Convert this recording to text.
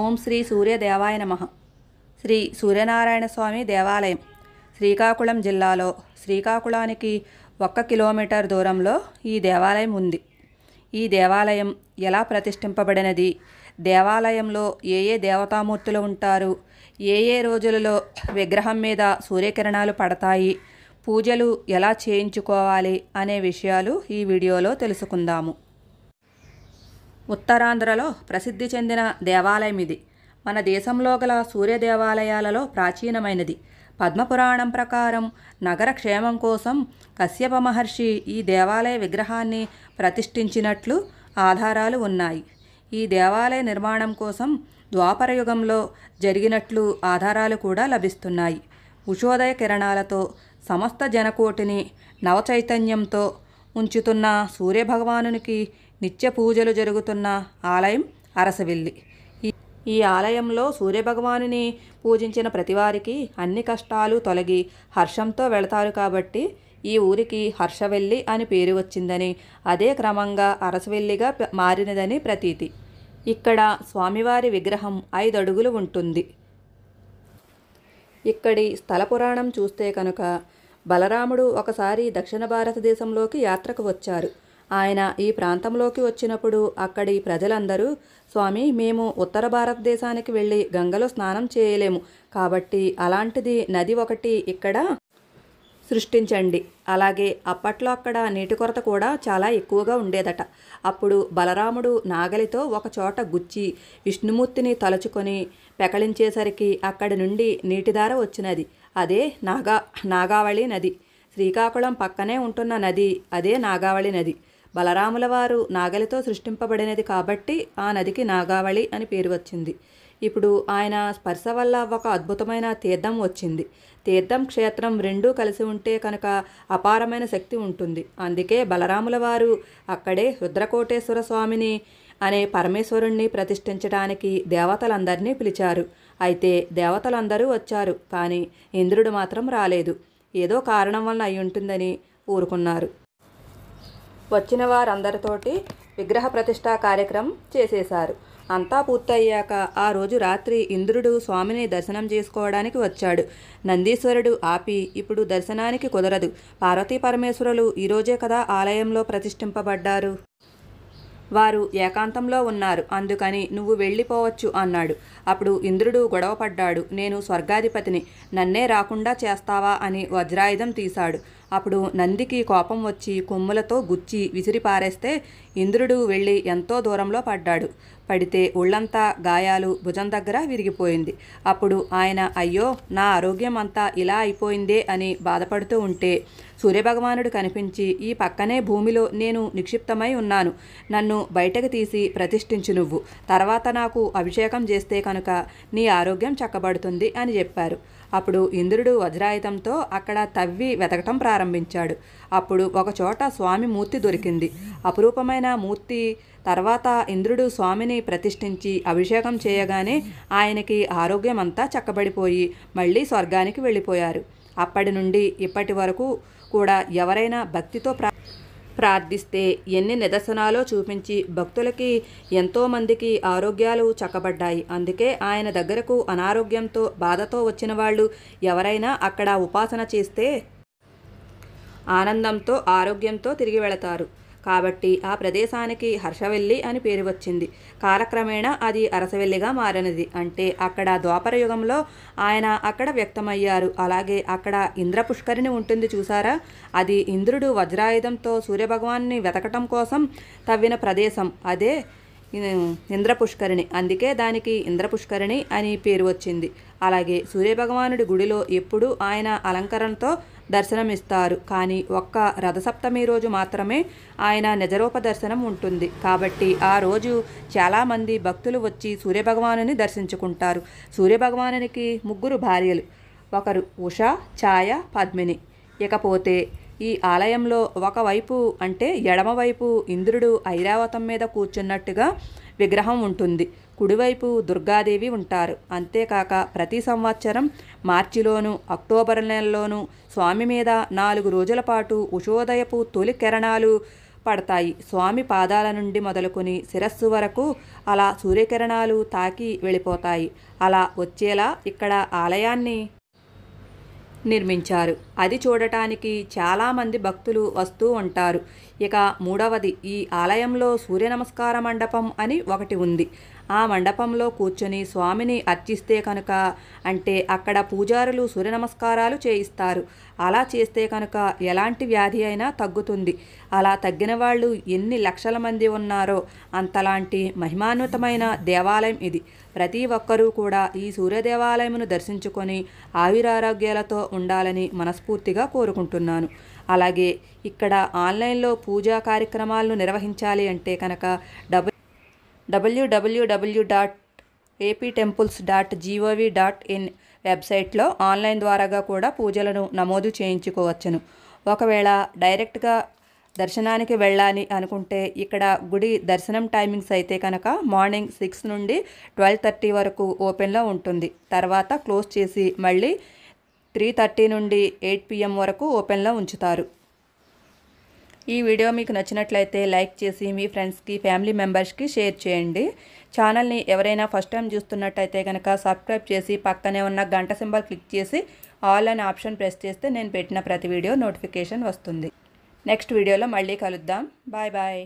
ఓం శ్రీ సూర్యదేవాయ నమ శ్రీ సూర్యనారాయణ స్వామి దేవాలయం శ్రీకాకుళం జిల్లాలో శ్రీకాకుళానికి ఒక్క కిలోమీటర్ దూరంలో ఈ దేవాలయం ఉంది ఈ దేవాలయం ఎలా ప్రతిష్ఠింపబడినది దేవాలయంలో ఏ ఏ దేవతామూర్తులు ఉంటారు ఏ ఏ రోజులలో విగ్రహం మీద సూర్యకిరణాలు పడతాయి పూజలు ఎలా చేయించుకోవాలి అనే విషయాలు ఈ వీడియోలో తెలుసుకుందాము ఉత్తరాంధ్రలో ప్రసిద్ధి చెందిన దేవాలయం ఇది మన దేశంలో గల సూర్య దేవాలయాలలో ప్రాచీనమైనది పద్మపురాణం ప్రకారం నగర క్షేమం కోసం కశ్యప మహర్షి ఈ దేవాలయ విగ్రహాన్ని ప్రతిష్ఠించినట్లు ఆధారాలు ఉన్నాయి ఈ దేవాలయ నిర్మాణం కోసం ద్వాపరయుగంలో జరిగినట్లు ఆధారాలు కూడా లభిస్తున్నాయి ఉషోదయ కిరణాలతో సమస్త జనకోటిని నవచైతన్యంతో ఉంచుతున్న సూర్యభగవానునికి నిత్య పూజలు జరుగుతున్న ఆలయం అరసవిల్లి ఈ ఆలయంలో సూర్యభగవానుని పూజించిన ప్రతివారికి అన్ని కష్టాలు తొలగి హర్షంతో వెళతారు కాబట్టి ఈ ఊరికి హర్షవెల్లి అని పేరు వచ్చిందని అదే క్రమంగా అరసవెల్లిగా మారినదని ప్రతీతి ఇక్కడ స్వామివారి విగ్రహం ఐదు అడుగులు ఉంటుంది ఇక్కడి స్థల పురాణం చూస్తే కనుక బలరాముడు ఒకసారి దక్షిణ భారతదేశంలోకి యాత్రకు వచ్చారు ఆయన ఈ ప్రాంతంలోకి వచ్చినప్పుడు అక్కడి ప్రజలందరూ స్వామి మేము ఉత్తర భారతదేశానికి వెళ్ళి గంగలో స్నానం చేయలేము కాబట్టి అలాంటిది నది ఒకటి ఇక్కడ సృష్టించండి అలాగే అప్పట్లో అక్కడ నీటి కొరత కూడా చాలా ఎక్కువగా ఉండేదట అప్పుడు బలరాముడు నాగలితో ఒక చోట గుచ్చి విష్ణుమూర్తిని తలుచుకొని పెకలించేసరికి అక్కడి నుండి నీటిధార వచ్చినది అదే నాగా నాగావళి నది శ్రీకాకుళం పక్కనే ఉంటున్న నది అదే నాగావళి నది బలరాముల వారు నాగలితో సృష్టింపబడినది కాబట్టి ఆ నదికి నాగావళి అని పేరు వచ్చింది ఇప్పుడు ఆయన స్పర్శ వల్ల ఒక అద్భుతమైన తీర్థం వచ్చింది తీర్థం క్షేత్రం రెండూ కలిసి ఉంటే కనుక అపారమైన శక్తి ఉంటుంది అందుకే బలరాముల వారు అక్కడే రుద్రకోటేశ్వర స్వామిని అనే పరమేశ్వరుణ్ణి ప్రతిష్ఠించడానికి దేవతలందరినీ పిలిచారు అయితే దేవతలందరూ వచ్చారు కానీ ఇంద్రుడు మాత్రం రాలేదు ఏదో కారణం వలన అయి ఉంటుందని ఊరుకున్నారు వచ్చిన వారందరితోటి విగ్రహ ప్రతిష్టా కార్యక్రమం చేసేశారు అంతా పూర్తయ్యాక ఆ రోజు రాత్రి ఇంద్రుడు స్వామిని దర్శనం చేసుకోవడానికి వచ్చాడు నందీశ్వరుడు ఆపి ఇప్పుడు దర్శనానికి కుదరదు పార్వతీ పరమేశ్వరులు ఈరోజే కదా ఆలయంలో ప్రతిష్ఠింపబడ్డారు వారు ఏకాంతంలో ఉన్నారు అందుకని నువ్వు వెళ్ళిపోవచ్చు అన్నాడు అప్పుడు ఇంద్రుడు గొడవపడ్డాడు నేను స్వర్గాధిపతిని నన్నే రాకుండా చేస్తావా అని వజ్రాయుధం తీశాడు అప్పుడు నందికి కోపం వచ్చి కొమ్ములతో గుచ్చి విసిరిపారేస్తే ఇంద్రుడు వెళ్ళి ఎంతో దూరంలో పడ్డాడు పడితే ఒళ్ళంతా గాయాలు భుజం దగ్గర విరిగిపోయింది అప్పుడు ఆయన అయ్యో నా ఆరోగ్యం అంతా ఇలా అయిపోయిందే అని బాధపడుతూ ఉంటే సూర్యభగవానుడు కనిపించి ఈ పక్కనే భూమిలో నేను నిక్షిప్తమై ఉన్నాను నన్ను బయటకు తీసి ప్రతిష్ఠించు నువ్వు తర్వాత నాకు అభిషేకం చేస్తే కనుక నీ ఆరోగ్యం చక్కబడుతుంది అని చెప్పారు అప్పుడు ఇంద్రుడు వజ్రాయుధంతో అక్కడ తవ్వి వెతకటం ప్రారంభించాడు అప్పుడు ఒకచోట స్వామి మూర్తి దొరికింది అపురూపమైన మూర్తి తర్వాత ఇంద్రుడు స్వామిని ప్రతిష్ఠించి అభిషేకం చేయగానే ఆయనకి ఆరోగ్యం అంతా చక్కబడిపోయి మళ్ళీ స్వర్గానికి వెళ్ళిపోయారు అప్పటి నుండి ఇప్పటి వరకు కూడా ఎవరైనా భక్తితో ప్రా ప్రార్థిస్తే ఎన్ని నిదర్శనాలో చూపించి భక్తులకి ఎంతోమందికి ఆరోగ్యాలు చక్కబడ్డాయి అందుకే ఆయన దగ్గరకు అనారోగ్యంతో బాధతో వచ్చిన వాళ్ళు ఎవరైనా అక్కడ ఉపాసన చేస్తే ఆనందంతో ఆరోగ్యంతో తిరిగి వెళతారు కాబట్టి ఆ ప్రదేశానికి హర్షవెల్లి అని పేరు వచ్చింది కాలక్రమేణా అది అరసవెల్లిగా మారినది అంటే అక్కడ ద్వాపర యుగంలో ఆయన అక్కడ వ్యక్తమయ్యారు అలాగే అక్కడ ఇంద్ర పుష్కరిణి ఉంటుంది చూసారా అది ఇంద్రుడు వజ్రాయుధంతో సూర్యభగవాన్ని వెతకటం కోసం తవ్విన ప్రదేశం అదే ఇంద్రపుష్కరిణి అందుకే దానికి ఇంద్రపుష్కరిణి అని పేరు వచ్చింది అలాగే సూర్యభగవానుడి గుడిలో ఎప్పుడూ ఆయన అలంకరణతో దర్శనమిస్తారు కానీ ఒక్క రథసప్తమి రోజు మాత్రమే ఆయన నిజరూప దర్శనం ఉంటుంది కాబట్టి ఆ రోజు చాలామంది భక్తులు వచ్చి సూర్యభగవాను దర్శించుకుంటారు సూర్యభగవానునికి ముగ్గురు భార్యలు ఒకరు ఉష ఛాయ పద్మిని ఇకపోతే ఈ ఆలయంలో ఒకవైపు అంటే ఎడమవైపు ఇంద్రుడు ఐరావతం మీద కూర్చున్నట్టుగా విగ్రహం ఉంటుంది కుడివైపు దుర్గాదేవి ఉంటారు అంతేకాక ప్రతి సంవత్సరం మార్చిలోను అక్టోబర్ నెలలోనూ స్వామి మీద నాలుగు రోజుల పాటు ఉషోదయపు తొలి కిరణాలు పడతాయి స్వామి పాదాల నుండి మొదలుకొని శిరస్సు వరకు అలా సూర్యకిరణాలు తాకి వెళ్ళిపోతాయి అలా వచ్చేలా ఇక్కడ ఆలయాన్ని నిర్మించారు అది చూడటానికి చాలామంది భక్తులు వస్తూ ఉంటారు ఇక మూడవది ఈ ఆలయంలో సూర్య నమస్కార మండపం అని ఒకటి ఉంది ఆ మండపంలో కూర్చొని స్వామిని అర్చిస్తే కనుక అంటే అక్కడ పూజారులు సూర్య నమస్కారాలు చేయిస్తారు అలా చేస్తే కనుక ఎలాంటి వ్యాధి అయినా తగ్గుతుంది అలా తగ్గిన వాళ్ళు ఎన్ని లక్షల మంది ఉన్నారో అంతలాంటి మహిమాన్వితమైన దేవాలయం ఇది ప్రతి ఒక్కరూ కూడా ఈ సూర్యదేవాలయమును దర్శించుకొని ఆవిరారోగ్యాలతో ఉండాలని మనస్ఫూర్తిగా కోరుకుంటున్నాను అలాగే ఇక్కడ ఆన్లైన్లో పూజా కార్యక్రమాలను నిర్వహించాలి అంటే కనుక డబ్బు W W W dot AP temples dot G O V dot in వెబ్సైట్లో ఆన్లైన్ ద్వారాగా కూడా పూజలను నమోదు చేయించుకోవచ్చును ఒకవేళ డైరెక్ట్గా దర్శనానికి వెళ్ళాలి అనుకుంటే ఇక్కడ గుడి దర్శనం టైమింగ్స్ అయితే కనుక మార్నింగ్ సిక్స్ నుండి ట్వెల్వ్ థర్టీ వరకు ఓపెన్లో ఉంటుంది తర్వాత క్లోజ్ చేసి మళ్ళీ త్రీ థర్టీ నుండి ఎయిట్ పిఎం వరకు ఓపెన్లో ఉంచుతారు ఈ వీడియో మీకు నచ్చినట్లయితే లైక్ చేసి మీ ఫ్రెండ్స్కి ఫ్యామిలీ మెంబర్స్కి షేర్ చేయండి ఛానల్ని ఎవరైనా ఫస్ట్ టైం చూస్తున్నట్టయితే కనుక సబ్స్క్రైబ్ చేసి పక్కనే ఉన్న గంట సింబల్ క్లిక్ చేసి ఆల్ అనే ఆప్షన్ ప్రెస్ చేస్తే నేను పెట్టిన ప్రతి వీడియో నోటిఫికేషన్ వస్తుంది నెక్స్ట్ వీడియోలో మళ్ళీ కలుద్దాం బాయ్ బాయ్